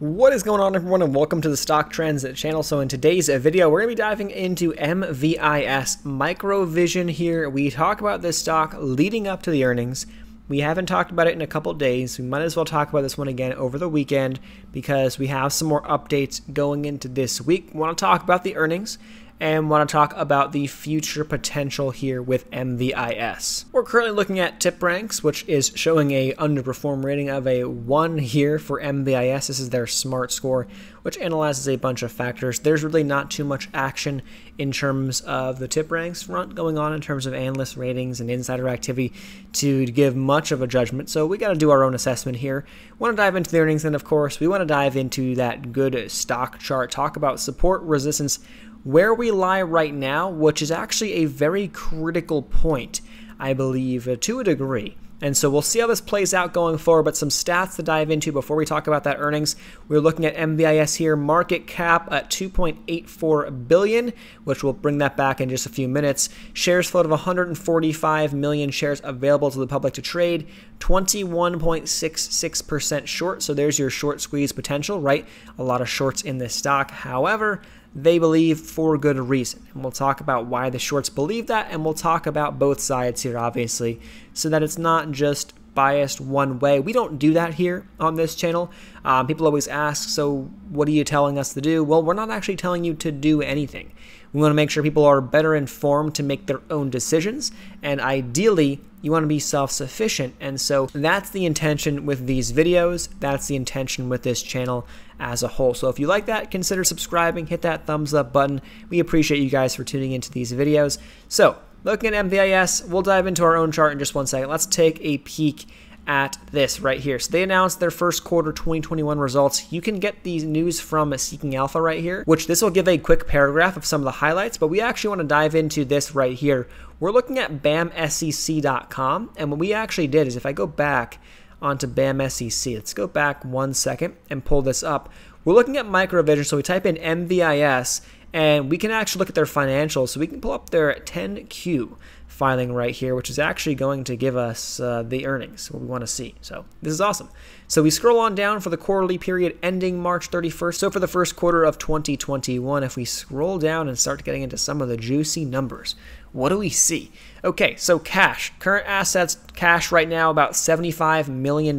What is going on everyone and welcome to the Stock Trends channel. So in today's video, we're going to be diving into MVIS Microvision here. We talk about this stock leading up to the earnings. We haven't talked about it in a couple days. We might as well talk about this one again over the weekend because we have some more updates going into this week. We want to talk about the earnings and want to talk about the future potential here with MVIS. We're currently looking at tip ranks, which is showing a underperform rating of a 1 here for MVIS. This is their smart score, which analyzes a bunch of factors. There's really not too much action in terms of the tip ranks front going on in terms of analyst ratings and insider activity to give much of a judgment. So we got to do our own assessment here. We want to dive into the earnings, and of course, we want to dive into that good stock chart, talk about support, resistance, where we lie right now, which is actually a very critical point, I believe, to a degree. And so we'll see how this plays out going forward, but some stats to dive into before we talk about that earnings. We're looking at MBIS here, market cap at 2.84 billion, which we'll bring that back in just a few minutes. Shares float of 145 million shares available to the public to trade, 21.66% short. So there's your short squeeze potential, right? A lot of shorts in this stock. However, they believe for good reason. And we'll talk about why the shorts believe that, and we'll talk about both sides here, obviously, so that it's not just biased one way. We don't do that here on this channel. Um, people always ask, so what are you telling us to do? Well, we're not actually telling you to do anything. We want to make sure people are better informed to make their own decisions, and ideally, you want to be self-sufficient. And so that's the intention with these videos. That's the intention with this channel as a whole. So if you like that, consider subscribing, hit that thumbs up button. We appreciate you guys for tuning into these videos. So Looking at MVIS, we'll dive into our own chart in just one second. Let's take a peek at this right here. So they announced their first quarter 2021 results. You can get these news from Seeking Alpha right here, which this will give a quick paragraph of some of the highlights, but we actually want to dive into this right here. We're looking at bamsec.com, and what we actually did is if I go back onto BAMSEC, let's go back one second and pull this up. We're looking at MicroVision, so we type in MVIS, and we can actually look at their financials. So we can pull up their 10Q filing right here, which is actually going to give us uh, the earnings, what we want to see. So this is awesome. So we scroll on down for the quarterly period ending March 31st. So for the first quarter of 2021, if we scroll down and start getting into some of the juicy numbers, what do we see? Okay, so cash, current assets, cash right now about $75 million.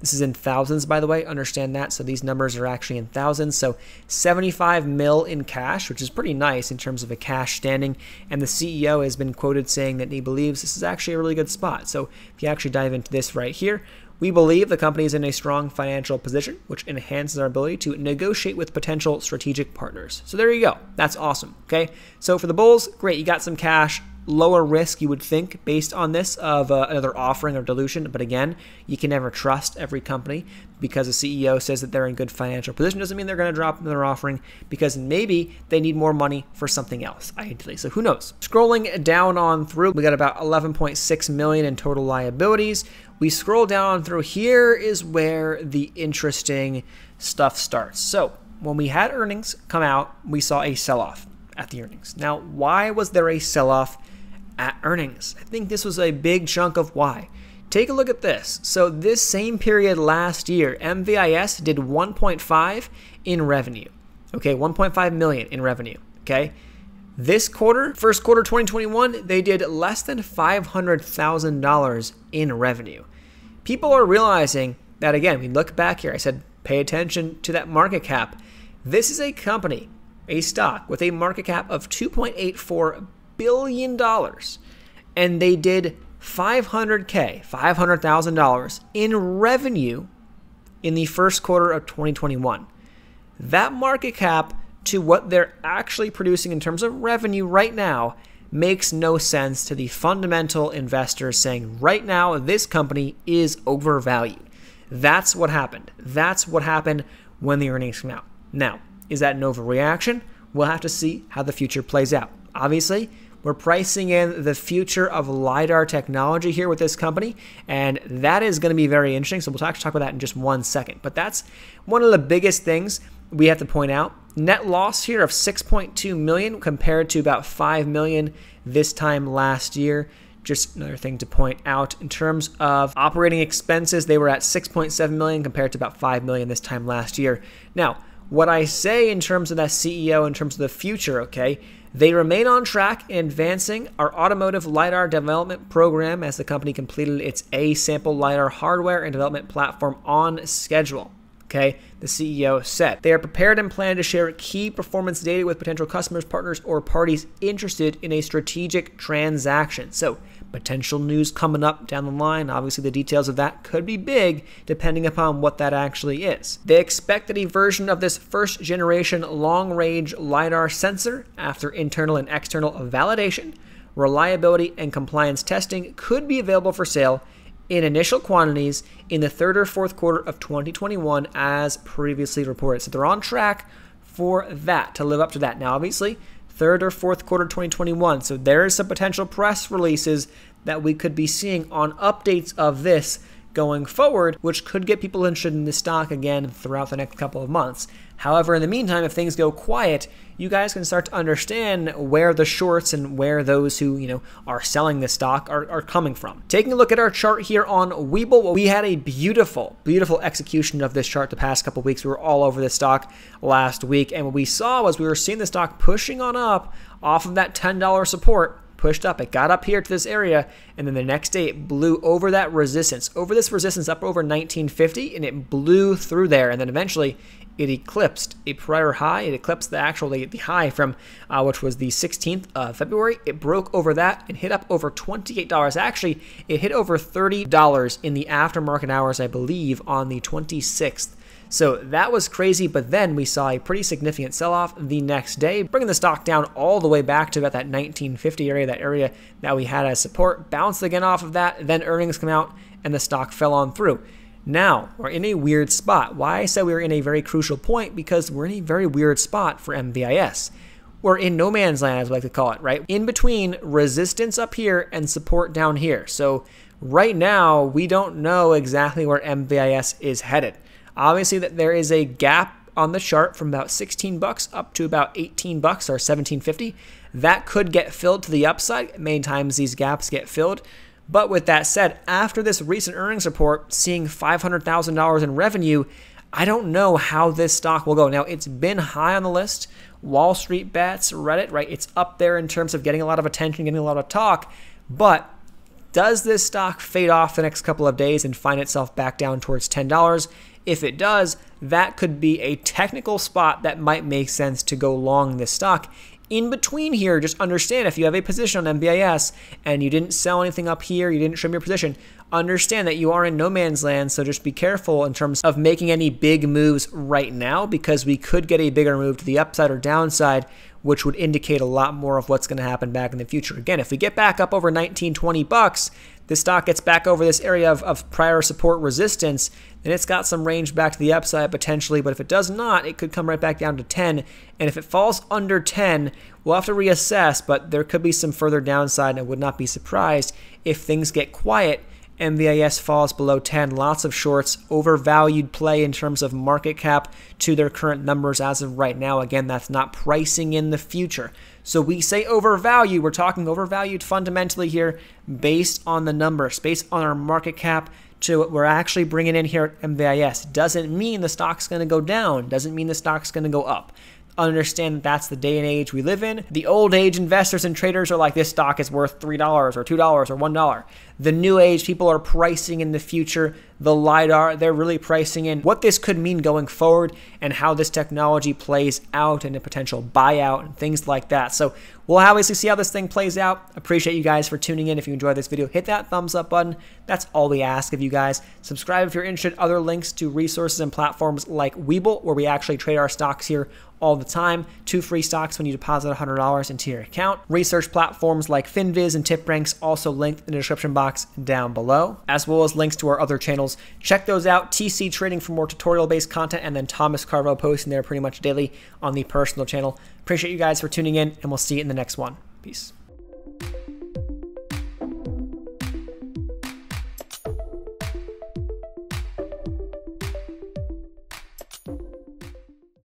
This is in thousands, by the way, understand that. So these numbers are actually in thousands. So 75 mil in cash, which is pretty nice in terms of a cash standing. And the CEO has been quoted saying that he believes this is actually a really good spot. So if you actually dive into this right here, we believe the company is in a strong financial position, which enhances our ability to negotiate with potential strategic partners. So there you go. That's awesome. Okay. So for the Bulls, great. You got some cash lower risk you would think based on this of uh, another offering or dilution but again you can never trust every company because the ceo says that they're in good financial position doesn't mean they're going to drop another offering because maybe they need more money for something else ideally so who knows scrolling down on through we got about 11.6 million in total liabilities we scroll down through here is where the interesting stuff starts so when we had earnings come out we saw a sell-off at the earnings now why was there a sell-off at earnings. I think this was a big chunk of why. Take a look at this. So this same period last year, MVIS did 1.5 in revenue. Okay, 1.5 million in revenue, okay? This quarter, first quarter 2021, they did less than $500,000 in revenue. People are realizing that again, we look back here. I said pay attention to that market cap. This is a company, a stock with a market cap of 2.84 billion dollars and they did 500k, $500,000 in revenue in the first quarter of 2021. That market cap to what they're actually producing in terms of revenue right now makes no sense to the fundamental investors saying right now this company is overvalued. That's what happened. That's what happened when the earnings come out. Now, is that an overreaction? We'll have to see how the future plays out. Obviously, we're pricing in the future of LiDAR technology here with this company, and that is going to be very interesting. So we'll actually talk about that in just one second. But that's one of the biggest things we have to point out. Net loss here of 6.2 million compared to about 5 million this time last year just another thing to point out in terms of operating expenses they were at 6.7 million compared to about 5 million this time last year now what I say in terms of that CEO, in terms of the future, okay, they remain on track in advancing our automotive LiDAR development program as the company completed its A sample LiDAR hardware and development platform on schedule. Okay, the CEO said. They are prepared and plan to share key performance data with potential customers, partners, or parties interested in a strategic transaction. So potential news coming up down the line. Obviously, the details of that could be big depending upon what that actually is. They expect that a version of this first generation long range LiDAR sensor, after internal and external validation, reliability, and compliance testing, could be available for sale in initial quantities in the third or fourth quarter of 2021, as previously reported. So they're on track for that to live up to that. Now, obviously, third or fourth quarter 2021. So there is some potential press releases that we could be seeing on updates of this going forward, which could get people interested in the stock again throughout the next couple of months. However, in the meantime, if things go quiet, you guys can start to understand where the shorts and where those who, you know, are selling the stock are, are coming from. Taking a look at our chart here on Weeble, we had a beautiful, beautiful execution of this chart the past couple weeks. We were all over the stock last week, and what we saw was we were seeing the stock pushing on up off of that $10 support pushed up. It got up here to this area, and then the next day it blew over that resistance, over this resistance up over 1950, and it blew through there, and then eventually it eclipsed a prior high. It eclipsed the actual the, the high from uh, which was the 16th of February. It broke over that and hit up over $28. Actually, it hit over $30 in the aftermarket hours, I believe, on the 26th. So that was crazy, but then we saw a pretty significant sell off the next day, bringing the stock down all the way back to about that 1950 area, that area that we had as support, bounced again off of that, then earnings come out, and the stock fell on through. Now, we're in a weird spot. Why I said we were in a very crucial point, because we're in a very weird spot for MVIS. We're in no man's land, as we like to call it, right? In between resistance up here and support down here. So right now, we don't know exactly where MVIS is headed. Obviously, that there is a gap on the chart from about 16 bucks up to about 18 bucks or 17.50. That could get filled to the upside. Many times these gaps get filled. But with that said, after this recent earnings report, seeing $500,000 in revenue, I don't know how this stock will go. Now, it's been high on the list. Wall Street Bets, Reddit, right? It's up there in terms of getting a lot of attention, getting a lot of talk. But does this stock fade off the next couple of days and find itself back down towards $10? If it does, that could be a technical spot that might make sense to go long this stock in between here, just understand if you have a position on MBIS and you didn't sell anything up here, you didn't trim your position, understand that you are in no man's land. So just be careful in terms of making any big moves right now because we could get a bigger move to the upside or downside, which would indicate a lot more of what's going to happen back in the future. Again, if we get back up over 19, 20 bucks, this stock gets back over this area of, of prior support resistance, then it's got some range back to the upside potentially. But if it does not, it could come right back down to 10. And if it falls under 10, we'll have to reassess, but there could be some further downside, and I would not be surprised if things get quiet MVIS falls below 10. Lots of shorts, overvalued play in terms of market cap to their current numbers as of right now. Again, that's not pricing in the future. So we say overvalue. We're talking overvalued fundamentally here based on the numbers, based on our market cap to what we're actually bringing in here at MVIS. Doesn't mean the stock's going to go down, doesn't mean the stock's going to go up understand that that's the day and age we live in. The old age investors and traders are like, this stock is worth $3 or $2 or $1. The new age people are pricing in the future, the LiDAR, they're really pricing in what this could mean going forward and how this technology plays out and a potential buyout and things like that. So we'll obviously see how this thing plays out. Appreciate you guys for tuning in. If you enjoyed this video, hit that thumbs up button. That's all we ask of you guys. Subscribe if you're interested. Other links to resources and platforms like Weeble, where we actually trade our stocks here all the time. Two free stocks when you deposit $100 into your account. Research platforms like FinViz and TipRanks also linked in the description box down below, as well as links to our other channels. Check those out. TC Trading for more tutorial-based content, and then Thomas Carvo posting there pretty much daily on the personal channel. Appreciate you guys for tuning in, and we'll see you in the next one. Peace.